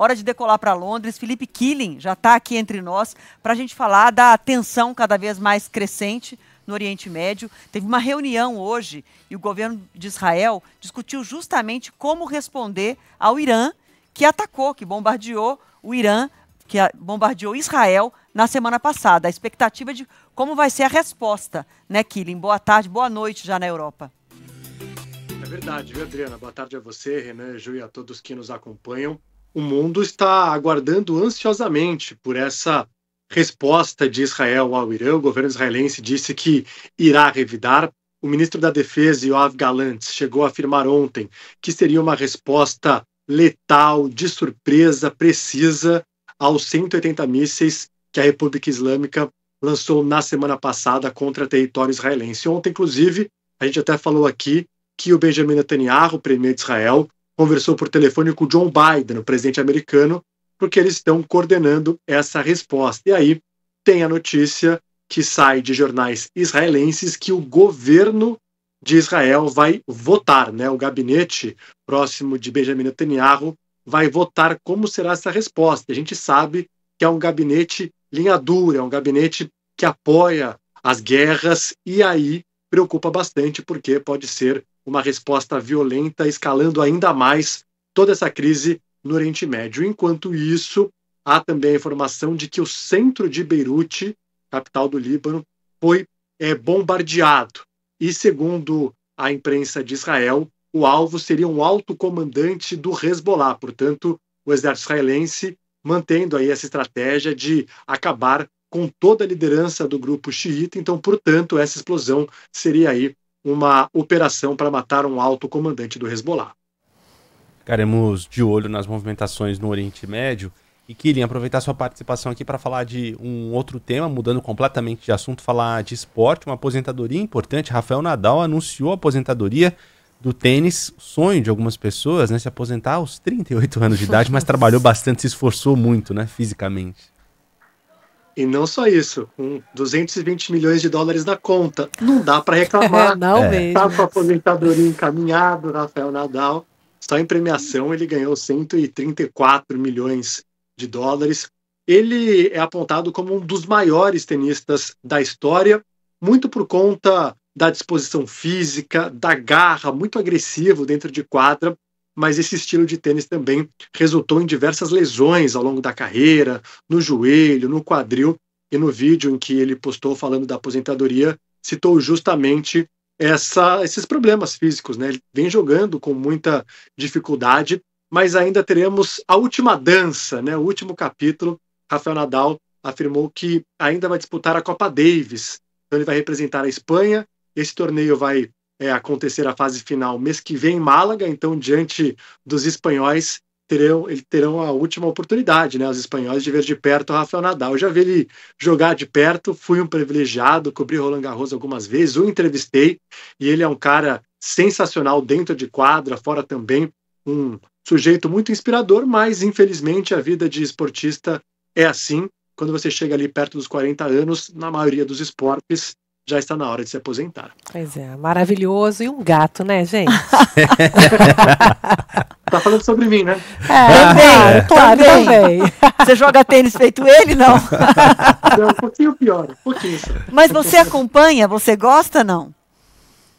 Hora de decolar para Londres. Felipe Killing já está aqui entre nós para a gente falar da tensão cada vez mais crescente no Oriente Médio. Teve uma reunião hoje e o governo de Israel discutiu justamente como responder ao Irã, que atacou, que bombardeou o Irã, que bombardeou Israel na semana passada. A expectativa é de como vai ser a resposta, né, Killing? Boa tarde, boa noite já na Europa. É verdade, viu, Adriana? Boa tarde a você, Renan, Ju e a todos que nos acompanham o mundo está aguardando ansiosamente por essa resposta de Israel ao Irã. O governo israelense disse que irá revidar. O ministro da Defesa, Yoav Galant, chegou a afirmar ontem que seria uma resposta letal, de surpresa, precisa aos 180 mísseis que a República Islâmica lançou na semana passada contra território israelense. Ontem, inclusive, a gente até falou aqui que o Benjamin Netanyahu, o premier de Israel, conversou por telefone com o John Biden, o presidente americano, porque eles estão coordenando essa resposta. E aí tem a notícia que sai de jornais israelenses que o governo de Israel vai votar, né? O gabinete próximo de Benjamin Netanyahu vai votar como será essa resposta. A gente sabe que é um gabinete linha dura, é um gabinete que apoia as guerras e aí preocupa bastante, porque pode ser uma resposta violenta, escalando ainda mais toda essa crise no Oriente Médio. Enquanto isso, há também a informação de que o centro de Beirute, capital do Líbano, foi é, bombardeado. E, segundo a imprensa de Israel, o alvo seria um alto comandante do Hezbollah, portanto, o exército israelense mantendo aí essa estratégia de acabar com toda a liderança do grupo xiita, então, portanto, essa explosão seria aí uma operação para matar um alto comandante do Hezbollah. Ficaremos de olho nas movimentações no Oriente Médio. E Killian, aproveitar sua participação aqui para falar de um outro tema, mudando completamente de assunto, falar de esporte, uma aposentadoria importante. Rafael Nadal anunciou a aposentadoria do tênis, sonho de algumas pessoas, né? Se aposentar aos 38 anos de idade, mas trabalhou bastante, se esforçou muito, né, fisicamente. E não só isso, com 220 milhões de dólares na conta, não dá para reclamar. É, não é. mesmo. Tá com a aposentadoria encaminhado, Rafael Nadal. Só em premiação ele ganhou 134 milhões de dólares. Ele é apontado como um dos maiores tenistas da história, muito por conta da disposição física, da garra, muito agressivo dentro de quadra mas esse estilo de tênis também resultou em diversas lesões ao longo da carreira, no joelho, no quadril, e no vídeo em que ele postou falando da aposentadoria, citou justamente essa, esses problemas físicos, né? Ele vem jogando com muita dificuldade, mas ainda teremos a última dança, né? O último capítulo. Rafael Nadal afirmou que ainda vai disputar a Copa Davis. Então ele vai representar a Espanha. Esse torneio vai é, acontecer a fase final mês que vem em Málaga, então diante dos espanhóis terão, ele terão a última oportunidade, né, os espanhóis de ver de perto o Rafael Nadal. Eu já vi ele jogar de perto, fui um privilegiado, cobri Roland Garros algumas vezes, o entrevistei e ele é um cara sensacional dentro de quadra, fora também, um sujeito muito inspirador, mas infelizmente a vida de esportista é assim. Quando você chega ali perto dos 40 anos, na maioria dos esportes, já está na hora de se aposentar. Pois é, maravilhoso e um gato, né, gente? tá falando sobre mim, né? É, ah, é. claro, também. Você joga tênis feito ele, não? É um pouquinho pior, um pouquinho só. Mas você acompanha, você gosta, não?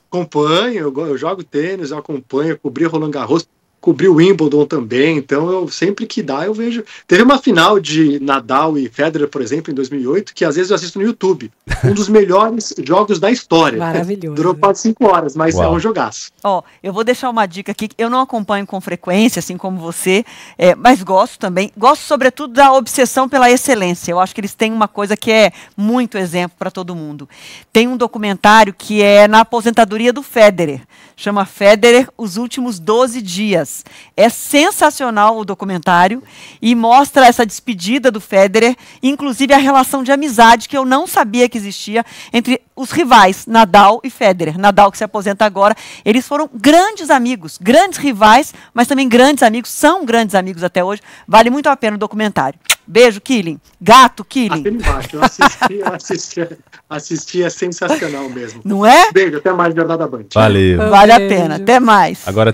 Acompanho, eu, jogo tênis, eu acompanho, cobri Roland Garros, cobri o Wimbledon também, então eu sempre que dá eu vejo. Teve uma final de Nadal e Federer, por exemplo, em 2008, que às vezes eu assisto no YouTube. Um dos melhores jogos da história. Maravilhoso. Durou quase cinco horas, mas é Uau. é um jogaço. Ó, eu vou deixar uma dica aqui, eu não acompanho com frequência, assim como você, é, mas gosto também. Gosto sobretudo da obsessão pela excelência. Eu acho que eles têm uma coisa que é muito exemplo para todo mundo. Tem um documentário que é na aposentadoria do Federer. Chama Federer, os últimos 12 dias. É sensacional o documentário e mostra essa despedida do Federer, inclusive a relação de amizade que eu não sabia que existia entre os rivais, Nadal e Federer. Nadal que se aposenta agora, eles foram grandes amigos, grandes rivais, mas também grandes amigos, são grandes amigos até hoje. Vale muito a pena o documentário. Beijo, Killing. Gato, Killing. Assina embaixo. Eu assisti, assisti, assisti, é sensacional mesmo. Não é? Beijo, até mais, Jornada Band. Valeu. Vale Beijo. a pena, até mais. Agora